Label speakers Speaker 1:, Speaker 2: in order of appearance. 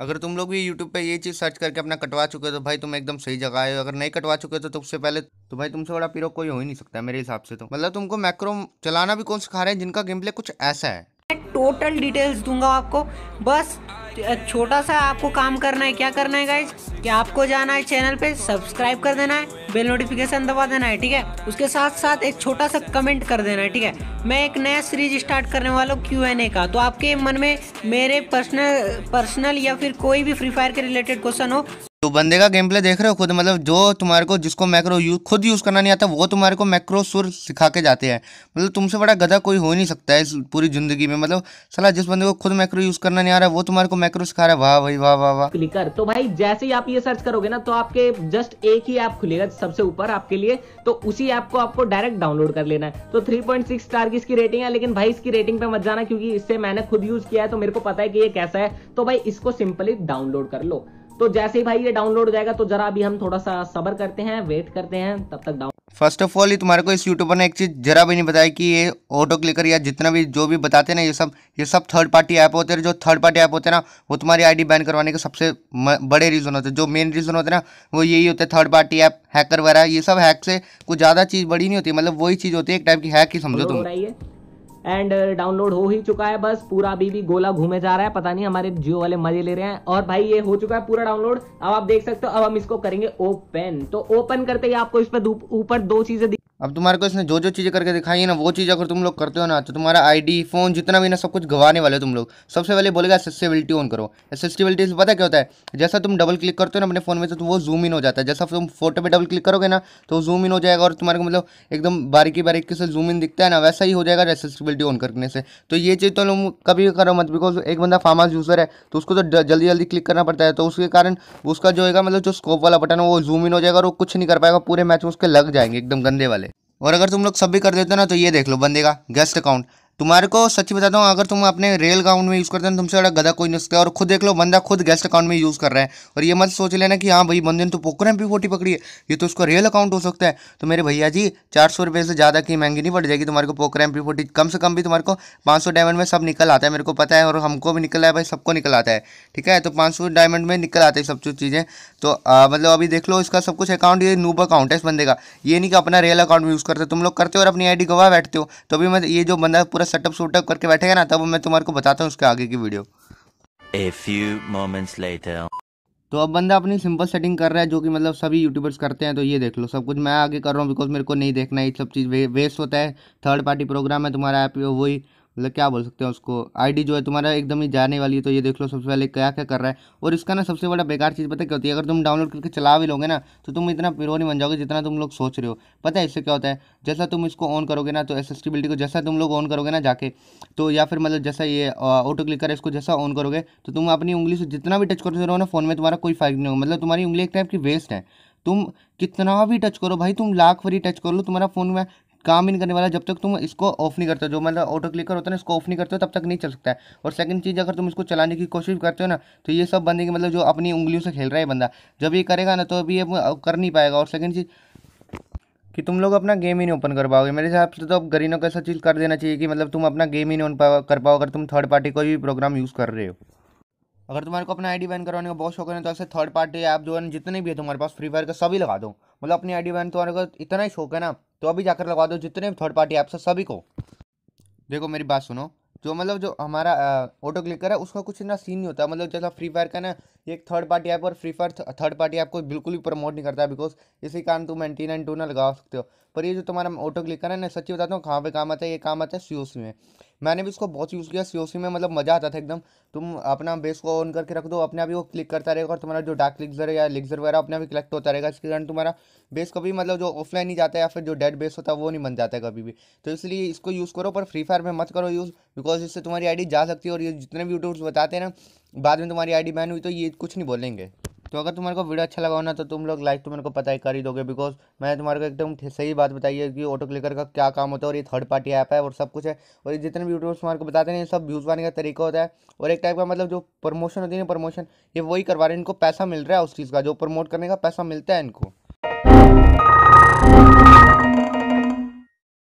Speaker 1: अगर तुम लोग भी यूट्यूब पे ये चीज़ सर्च करके अपना कटवा चुके हो तो भाई तुम एकदम सही जगह आए हो अगर नहीं कटवा चुके तो तुमसे पहले तो भाई तुमसे बड़ा पीरो कोई हो ही नहीं सकता मेरे हिसाब से तो मतलब तुमको मैक्रो चलाना भी कौन सिखा रहे हैं जिनका गेम प्ले कुछ ऐसा है
Speaker 2: टोटल डिटेल्स दूंगा आपको बस छोटा सा आपको काम करना है क्या करना है गाइज कि आपको जाना है चैनल पे सब्सक्राइब कर देना है बेल नोटिफिकेशन दबा देना है ठीक है उसके साथ साथ एक छोटा सा कमेंट कर देना है ठीक है मैं एक नया सीरीज स्टार्ट करने वाला हूँ क्यू एन ए का तो आपके मन में मेरे पर्सनल पर्सनल या फिर कोई भी फ्री फायर के रिलेटेड क्वेश्चन हो
Speaker 1: जो बंदे का गेम प्ले देख रहे हो खुद मतलब जो तुम्हारे को जिसको मैक्रो यूज खुद यूज़ करना नहीं आता वो तुम्हारे को मैक्रो सुर सिखा के जाते हैं मतलब तुमसे बड़ा गधा कोई हो ही नहीं सकता है इस पूरी जिंदगी में मतलब सलाह जिस
Speaker 2: बंदे को खुद मैक्रो यूज़ करना नहीं आ रहा है वो तुम्हारे को मैक्रो सिखा रहा है वाह भाई वाह वाह वाह क्लिकर तो भाई जैसे ही आप ये सर्च करोगे ना तो आपके जस्ट एक ही ऐप खुलेगा सबसे ऊपर आपके लिए तो उसी ऐप को आपको डायरेक्ट डाउनलोड कर लेना है तो थ्री स्टार की इसकी रेटिंग है लेकिन भाई इसकी रेटिंग पे मत जाना क्योंकि इससे मैंने खुद यूज़ किया है तो मेरे को पता है कि ये कैसा है तो भाई इसको सिंपली डाउनलोड कर लो तो जैसे ही भाई ये डाउनलोड हो जाएगा तो जरा अभी हम थोड़ा सा सबर करते हैं वेट करते हैं तब तक डाउन
Speaker 1: फर्स्ट ऑफ ऑल ये तुम्हारे को इस यूट्यूबर ने एक चीज़ जरा भी नहीं बताया कि ये ऑटो क्लिकर या जितना भी जो भी बताते ना ये सब ये सब थर्ड पार्टी ऐप होते हैं जो थर्ड पार्टी ऐप होते हैं ना वो तुम्हारी आईडी बैन करवाने के सबसे बड़े रीज़न होते हैं जो मेन रीज़न होते हैं ना वो यही होते हैं थर्ड पार्टी ऐप हैकर वगैरह ये सब हैक से कुछ ज़्यादा चीज़ बड़ी नहीं होती मतलब वही चीज़ होती है एक टाइप की हैक ही समझो तो तुम
Speaker 2: एंड डाउनलोड uh, हो ही चुका है बस पूरा अभी भी गोला घूमे जा रहा है पता नहीं हमारे जियो वाले मजे ले रहे हैं और भाई ये हो चुका है पूरा डाउनलोड अब आप देख सकते हो अब हम इसको करेंगे ओपन तो ओपन करते ही आपको इस पर ऊपर दो चीजें अब तुम्हारे को
Speaker 1: इसने जो जो चीज़ें करके दिखाई है ना वो चीज़ अगर तुम लोग करते हो ना तो तुम्हारा आईडी फोन जितना भी ना सब कुछ गवाने वाले हो तुम लोग सबसे पहले बोलेगा एसेसिबिलिटी ऑन करो एसेसिबिलिटी से पता क्या होता है जैसा तुम डबल क्लिक करते हो ना अपने फ़ोन में तो वो जूम इन हो जाता है जैसा तुम फोटो पर डबल क्लिक करोगे ना तो जूम इन हो जाएगा और तुम्हारे को मतलब एकदम बारीकी बारीकी से जूम इन दिखता है ना वैसा ही हो जाएगा एसेसिबिलिटी ऑन करने से तो ये चीज़ तो तुम कभी करो मत बिकॉज एक बंदा फार्म यूज़र है तो उसको तो जल्दी जल्दी क्लिक करना पड़ता है तो उसके कारण उसका जो है मतलब जो स्कोप वाला बटन है वो जूम इन हो जाएगा और वो कुछ नहीं कर पाएगा पूरे मैच में उसके लग जाएंगे एकदम गंदे वाले और अगर तुम लोग सब भी कर देते हो ना तो ये देख लो बंदे का गेस्ट अकाउंट तुम्हारे को सच्ची बताता हूँ अगर तुम अपने रेल अकाउंट में यूज़ करते हो तो तुमसे बड़ा गधा कोई नहीं सकता और खुद देख लो बंदा खुद गेस्ट अकाउंट में यूज़ कर रहा है और ये मत सोच लेना कि हाँ भाई बंदे ने तो पोकर एम पी फोर्टी पकड़ी है ये तो उसका रेल अकाउंट हो सकता है तो मेरे भैया जी चार सौ रुपये से ज़्यादा की महंगी नहीं पड़ जाएगी तुम्हारे को पोकर एम पी फोटी कम से कम भी तुम्हारे को पाँच सौ डायमंड में सब निकल आता है मेरे को पता है और हमको भी निकल है भाई सबको निकल आता है ठीक है तो पाँच सौ डायमंड में निकल आते हैं सब कुछ चीज़ें तो मतलब अभी देख लो इसका सब कुछ अकाउंट ये नूब अकाउंट है इस बंदे का ये नहीं कि अपना रेल अकाउंट यूज़ करते तुम लोग करते हो और अपनी आई डी गवा बैठते हो तो अभी मैं ये जो बंदा पूरा सेटअप शूटअप करके बैठेगा ना तब मैं तुम्हारे को बताता हूँ उसके आगे की video A few moments later. तो अब बंदा अपनी सिंपल सेटिंग कर रहा है जो कि मतलब सभी यूट्यूबर्स करते हैं तो ये देख लो सब कुछ मैं आगे कर रहा हूँ बिकॉज मेरे को नहीं देखना ये सब चीज़ वे, वेस्ट होता है थर्ड पार्टी प्रोग्राम है तुम्हारा ऐप वही मतलब क्या बोल सकते हैं उसको आईडी जो है तुम्हारा एकदम ही जाने वाली है तो ये देख लो सबसे पहले क्या क्या कर रहा है और इसका ना सबसे बड़ा बेकार चीज़ पता क्या होती है अगर तुम डाउनलोड करके चला भी लोगे ना तो तुम इतना प्रो नहीं बन जाओगे जितना तुम लोग सोच रहे हो पता है इससे क्या होता है जैसा तुम इसको ऑन करोगे ना तो एसेसिबिलिटी को जैसा तुम लोग ऑन करोगे ना जाके तो या फिर मतलब जैसा ये ऑटो क्लिक है इसको जैसा ऑन करोगे तो तुम अपनी उंगली से जितना भी टच करते रहो ना फ़ोन में तुम्हारा कोई फायदा नहीं होगा मतलब तुम्हारी उंगली एक टाइप की वेस्ट है तुम कितना भी टच करो भाई तुम लाख भरी टच कर लो तुम्हारा फ़ोन में काम ही नहीं करने वाला जब तक तुम इसको ऑफ नहीं करते हो जो मतलब ऑटो क्लिकर होता है ना इसको ऑफ नहीं करते हो तब तक नहीं चल सकता है और सेकंड चीज़ अगर तुम इसको चलाने की कोशिश करते हो ना तो ये सब बंदे की मतलब जो अपनी उंगलियों से खेल रहा है बंदा जब ये करेगा ना तो अभी ये कर नहीं पाएगा और सेकंड चीज़ कि तुम लोग अपना गेम ही नहीं ओपन कर पाओगे मेरे हिसाब से तो अब गरीनों को ऐसा चीज़ कर देना चाहिए कि मतलब तुम अपना गेम ही नहीं ओपन कर पाओ अगर तुम थर्ड पार्टी कोई भी प्रोग्राम यूज़ कर रहे हो अगर तुम्हारे को अपना आईडी बैन करवाने का बहुत शौक है तो ऐसे थर्ड पार्टी ऐप जो है जितने भी है तुम्हारे पास फ्री फायर का सभी लगा दो मतलब अपनी आईडी बैन तो तुम्हारे को इतना ही शौक है ना तो अभी जाकर लगा दो जितने भी थर्ड पार्टी ऐप्स है सभी को देखो मेरी बात सुनो जो मतलब जो हमारा ऑटो क्लिकर है उसका कुछ ना सीन नहीं होता मतलब जैसा फ्री फायर का ना एक थर्ड पार्टी ऐप और Free Fire third party app को बिल्कुल भी प्रमोट नहीं करता बिकॉज इसी कारण तुम एंटी नाइन टू ना लगा सकते हो पर ये जो तुम्हारा ऑटो क्लिकर है ना सच्ची बताता हूँ कहाँ पे काम आता है ये काम आता है सी में मैंने भी इसको बहुत यूज़ किया सी में मतलब मज़ा आता था एकदम तुम अपना बेस को ऑन करके रख दो अपने आप ही वो क्लिक करता रहेगा और तुम्हारा जो डार्क लिग्जर या लिक्जर वगैरह अपने आप ही कलेक्ट होता रहेगा इसके कारण तुम्हारा बेस कभी मतलब जो ऑफलाइन नहीं जाता है या फिर जो डेड बेस होता है वो नहीं बन जाता है कभी भी तो इसलिए इसको यूज़ करो पर फ्री फायर में मत करो यूज़ बिकॉज इससे तुम्हारी आई जा सकती है और ये जितने भी यूट्यूबर्स बताते हैं ना बाद में तुम्हारी आईडी बैन हुई तो ये कुछ नहीं बोलेंगे तो अगर तुम्हारे को वीडियो अच्छा लगा होना तो तुम लोग लाइक तो मेरे को पता ही कर ही दोगे बिकॉज मैंने तुम्हारे को एकदम सही बात बताई है कि ऑटो क्लिकर का क्या काम होता है और ये थर्ड पार्टी ऐप है और सब कुछ है और ये जितने भी यूट्यूबर्स तुम्हारे को बताते हैं ये सब व्यूज़ पाने का तरीका होता है और एक टाइप का मतलब जो प्रमोशन होती है ना प्रमोशन ये वही करवा रहे हैं इनको पैसा मिल रहा है उस चीज़ का जो प्रमोट करने का पैसा मिलता है इनको